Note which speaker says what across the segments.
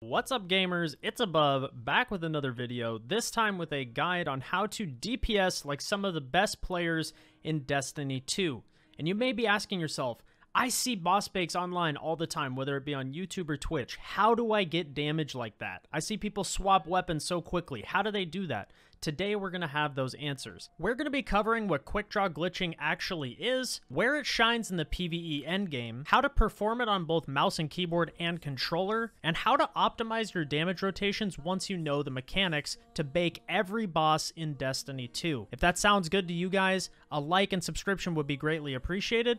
Speaker 1: What's up gamers, it's Above, back with another video, this time with a guide on how to DPS like some of the best players in Destiny 2. And you may be asking yourself, I see boss bakes online all the time, whether it be on YouTube or Twitch. How do I get damage like that? I see people swap weapons so quickly. How do they do that? Today we're going to have those answers. We're going to be covering what quick draw glitching actually is, where it shines in the PvE endgame, how to perform it on both mouse and keyboard and controller, and how to optimize your damage rotations once you know the mechanics to bake every boss in Destiny 2. If that sounds good to you guys, a like and subscription would be greatly appreciated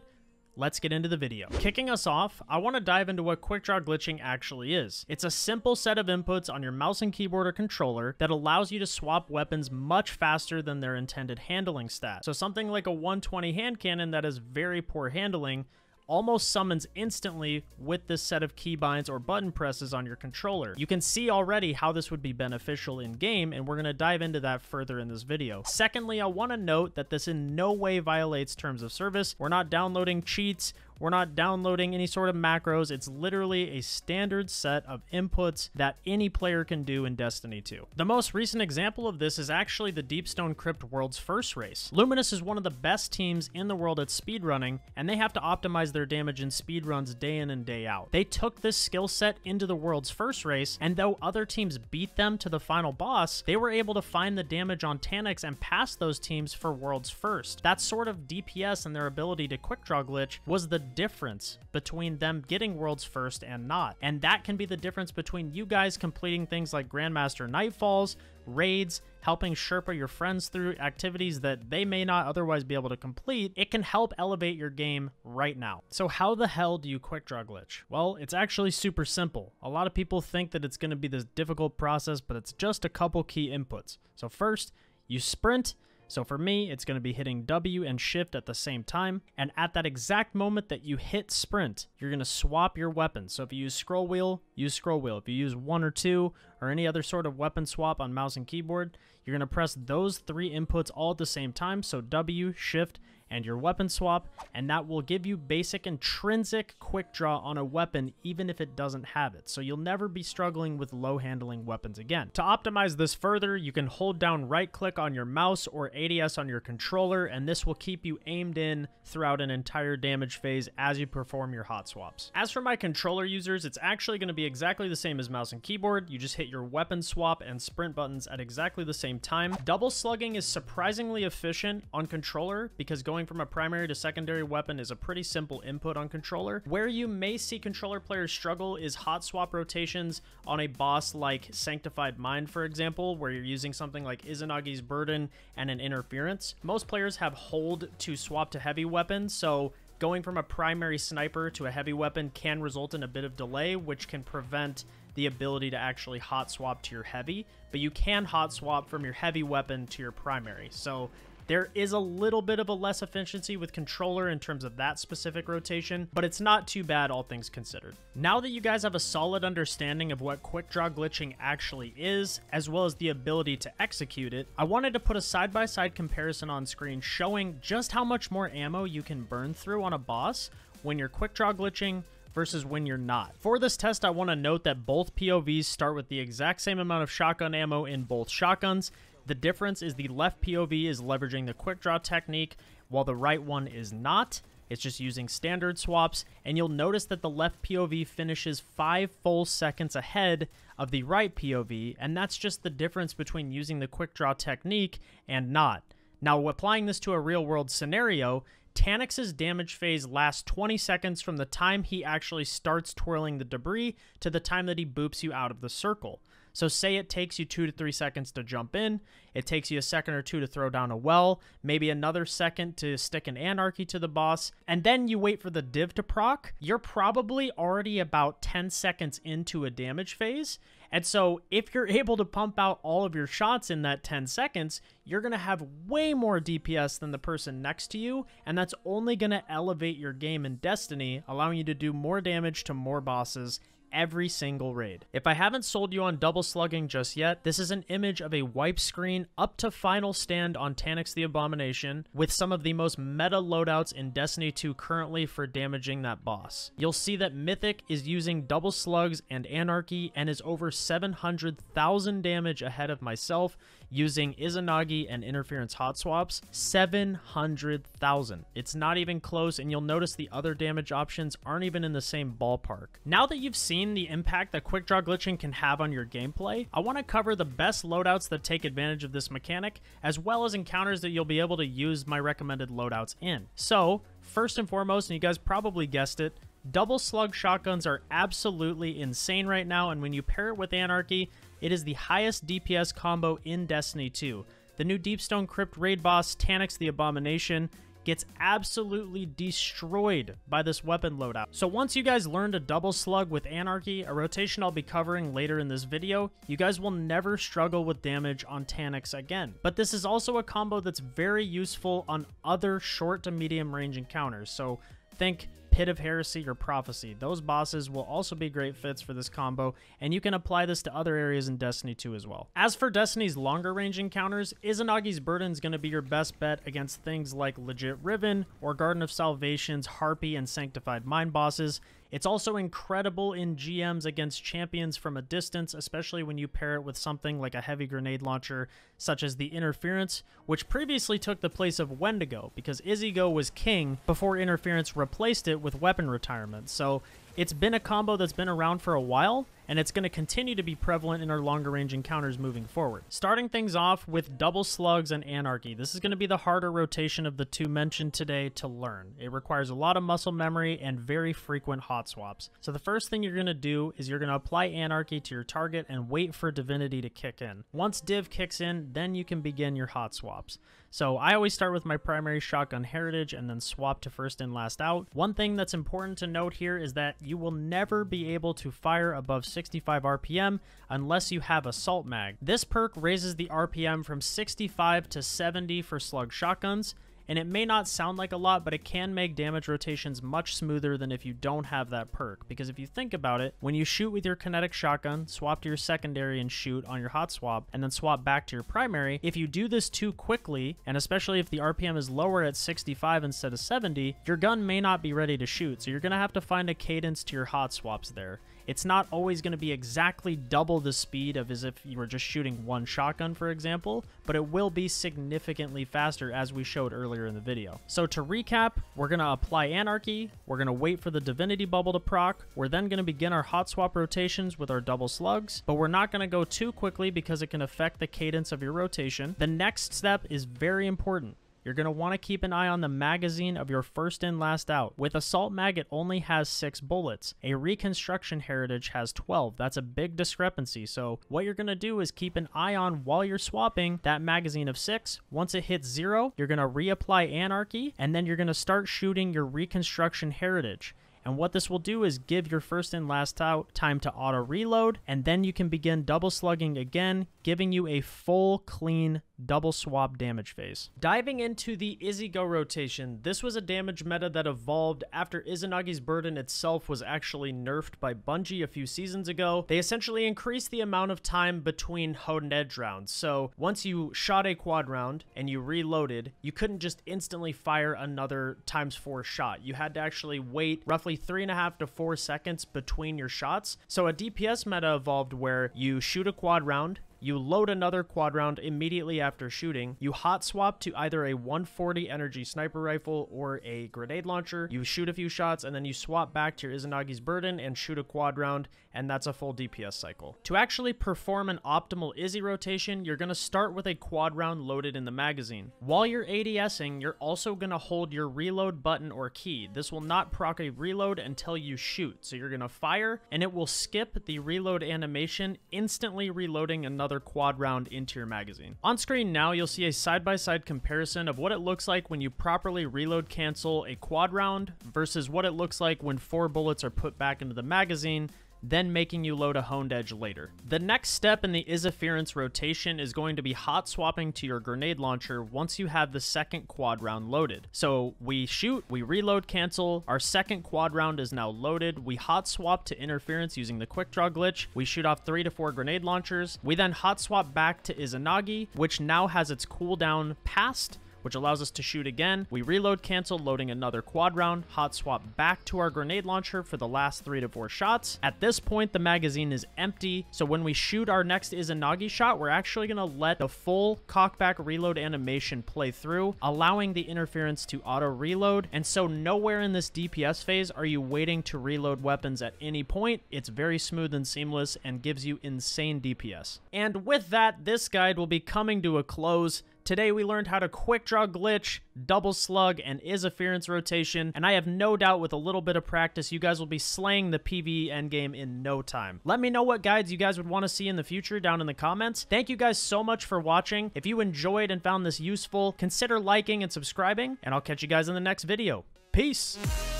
Speaker 1: let's get into the video. Kicking us off, I want to dive into what QuickDraw glitching actually is. It's a simple set of inputs on your mouse and keyboard or controller that allows you to swap weapons much faster than their intended handling stat. So something like a 120 hand cannon that has very poor handling almost summons instantly with this set of keybinds or button presses on your controller. You can see already how this would be beneficial in game, and we're going to dive into that further in this video. Secondly, I want to note that this in no way violates terms of service. We're not downloading cheats, we're not downloading any sort of macros. It's literally a standard set of inputs that any player can do in Destiny 2. The most recent example of this is actually the Deepstone Crypt World's first race. Luminous is one of the best teams in the world at speedrunning, and they have to optimize their damage in speedruns day in and day out. They took this skill set into the world's first race, and though other teams beat them to the final boss, they were able to find the damage on Tanix and pass those teams for world's first. That sort of DPS and their ability to quick draw glitch was the difference between them getting worlds first and not. And that can be the difference between you guys completing things like Grandmaster Nightfalls, raids, helping Sherpa your friends through activities that they may not otherwise be able to complete, it can help elevate your game right now. So how the hell do you quick draw glitch? Well, it's actually super simple. A lot of people think that it's going to be this difficult process, but it's just a couple key inputs. So first, you sprint so for me, it's going to be hitting W and shift at the same time. And at that exact moment that you hit sprint, you're going to swap your weapon. So if you use scroll wheel, use scroll wheel. If you use one or two or any other sort of weapon swap on mouse and keyboard, you're going to press those three inputs all at the same time. So W, shift, and your weapon swap, and that will give you basic intrinsic quick draw on a weapon even if it doesn't have it, so you'll never be struggling with low handling weapons again. To optimize this further, you can hold down right click on your mouse or ADS on your controller, and this will keep you aimed in throughout an entire damage phase as you perform your hot swaps. As for my controller users, it's actually going to be exactly the same as mouse and keyboard, you just hit your weapon swap and sprint buttons at exactly the same time. Double slugging is surprisingly efficient on controller because going going from a primary to secondary weapon is a pretty simple input on controller. Where you may see controller players struggle is hot swap rotations on a boss like Sanctified Mind, for example, where you're using something like Izanagi's Burden and an Interference. Most players have hold to swap to heavy weapons, so going from a primary sniper to a heavy weapon can result in a bit of delay, which can prevent the ability to actually hot swap to your heavy, but you can hot swap from your heavy weapon to your primary. So there is a little bit of a less efficiency with controller in terms of that specific rotation, but it's not too bad all things considered. Now that you guys have a solid understanding of what quick draw glitching actually is, as well as the ability to execute it, I wanted to put a side-by-side -side comparison on screen showing just how much more ammo you can burn through on a boss when you're quick draw glitching versus when you're not. For this test, I want to note that both POVs start with the exact same amount of shotgun ammo in both shotguns, the difference is the left POV is leveraging the quick draw technique, while the right one is not. It's just using standard swaps, and you'll notice that the left POV finishes 5 full seconds ahead of the right POV, and that's just the difference between using the quick draw technique and not. Now, applying this to a real world scenario, Tanix's damage phase lasts 20 seconds from the time he actually starts twirling the debris to the time that he boops you out of the circle. So, say it takes you two to three seconds to jump in, it takes you a second or two to throw down a well, maybe another second to stick an anarchy to the boss, and then you wait for the div to proc. You're probably already about 10 seconds into a damage phase. And so, if you're able to pump out all of your shots in that 10 seconds, you're going to have way more DPS than the person next to you, and that's only going to elevate your game in Destiny, allowing you to do more damage to more bosses every single raid. If I haven't sold you on double slugging just yet, this is an image of a wipe screen up to final stand on Tanix the Abomination with some of the most meta loadouts in Destiny 2 currently for damaging that boss. You'll see that Mythic is using double slugs and Anarchy and is over 700,000 damage ahead of myself using Izanagi and Interference hot swaps, 700,000. It's not even close, and you'll notice the other damage options aren't even in the same ballpark. Now that you've seen the impact that quick draw glitching can have on your gameplay, I want to cover the best loadouts that take advantage of this mechanic, as well as encounters that you'll be able to use my recommended loadouts in. So, first and foremost, and you guys probably guessed it, double slug shotguns are absolutely insane right now, and when you pair it with Anarchy, it is the highest DPS combo in Destiny 2. The new Deepstone Crypt raid boss, Tanix the Abomination, gets absolutely destroyed by this weapon loadout. So once you guys learn to double slug with Anarchy, a rotation I'll be covering later in this video, you guys will never struggle with damage on Tanix again. But this is also a combo that's very useful on other short to medium range encounters, so Think Pit of Heresy or Prophecy. Those bosses will also be great fits for this combo, and you can apply this to other areas in Destiny 2 as well. As for Destiny's longer range encounters, Izanagi's Burden is going to be your best bet against things like Legit Riven or Garden of Salvation's Harpy and Sanctified Mind bosses, it's also incredible in GMs against champions from a distance, especially when you pair it with something like a heavy grenade launcher, such as the Interference, which previously took the place of Wendigo, because Izzigo was king before Interference replaced it with weapon retirement, so it's been a combo that's been around for a while, and it's going to continue to be prevalent in our longer range encounters moving forward. Starting things off with Double Slugs and Anarchy. This is going to be the harder rotation of the two mentioned today to learn. It requires a lot of muscle memory and very frequent hot swaps. So the first thing you're going to do is you're going to apply Anarchy to your target and wait for Divinity to kick in. Once Div kicks in, then you can begin your hot swaps. So I always start with my primary shotgun heritage and then swap to first in last out. One thing that's important to note here is that you will never be able to fire above 65 RPM unless you have Assault Mag. This perk raises the RPM from 65 to 70 for slug shotguns, and it may not sound like a lot, but it can make damage rotations much smoother than if you don't have that perk. Because if you think about it, when you shoot with your kinetic shotgun, swap to your secondary and shoot on your hot swap, and then swap back to your primary, if you do this too quickly, and especially if the RPM is lower at 65 instead of 70, your gun may not be ready to shoot, so you're gonna have to find a cadence to your hot swaps there it's not always going to be exactly double the speed of as if you were just shooting one shotgun, for example, but it will be significantly faster as we showed earlier in the video. So to recap, we're going to apply Anarchy, we're going to wait for the Divinity Bubble to proc, we're then going to begin our hot swap rotations with our double slugs, but we're not going to go too quickly because it can affect the cadence of your rotation. The next step is very important. You're going to want to keep an eye on the magazine of your first in last out. With Assault Mag, it only has 6 bullets. A Reconstruction Heritage has 12. That's a big discrepancy, so what you're going to do is keep an eye on while you're swapping that magazine of 6. Once it hits 0, you're going to reapply Anarchy, and then you're going to start shooting your Reconstruction Heritage. And what this will do is give your first and last out time to auto reload, and then you can begin double slugging again, giving you a full clean double swab damage phase. Diving into the Izigo rotation, this was a damage meta that evolved after Izanagi's Burden itself was actually nerfed by Bungie a few seasons ago. They essentially increased the amount of time between and Edge rounds, so once you shot a quad round and you reloaded, you couldn't just instantly fire another times four shot. You had to actually wait roughly three and a half to four seconds between your shots. So a DPS meta evolved where you shoot a quad round, you load another quad round immediately after shooting. You hot swap to either a 140 energy sniper rifle or a grenade launcher. You shoot a few shots and then you swap back to your Izanagi's Burden and shoot a quad round, and that's a full DPS cycle. To actually perform an optimal Izzy rotation, you're going to start with a quad round loaded in the magazine. While you're ADSing, you're also going to hold your reload button or key. This will not proc a reload until you shoot, so you're going to fire, and it will skip the reload animation, instantly reloading another another quad round your magazine. On screen now, you'll see a side-by-side -side comparison of what it looks like when you properly reload cancel a quad round versus what it looks like when four bullets are put back into the magazine then making you load a honed edge later. The next step in the Isiference rotation is going to be hot swapping to your grenade launcher once you have the second quad round loaded. So we shoot, we reload cancel, our second quad round is now loaded, we hot swap to interference using the quick draw glitch, we shoot off three to four grenade launchers, we then hot swap back to Izanagi, which now has its cooldown past which allows us to shoot again. We reload cancel, loading another quad round, hot swap back to our grenade launcher for the last three to four shots. At this point, the magazine is empty, so when we shoot our next Izanagi shot, we're actually going to let the full cockback reload animation play through, allowing the interference to auto-reload, and so nowhere in this DPS phase are you waiting to reload weapons at any point. It's very smooth and seamless and gives you insane DPS. And with that, this guide will be coming to a close. Today we learned how to quick draw glitch, double slug, and isopherence rotation, and I have no doubt with a little bit of practice you guys will be slaying the PvE endgame in no time. Let me know what guides you guys would want to see in the future down in the comments. Thank you guys so much for watching. If you enjoyed and found this useful, consider liking and subscribing, and I'll catch you guys in the next video. Peace!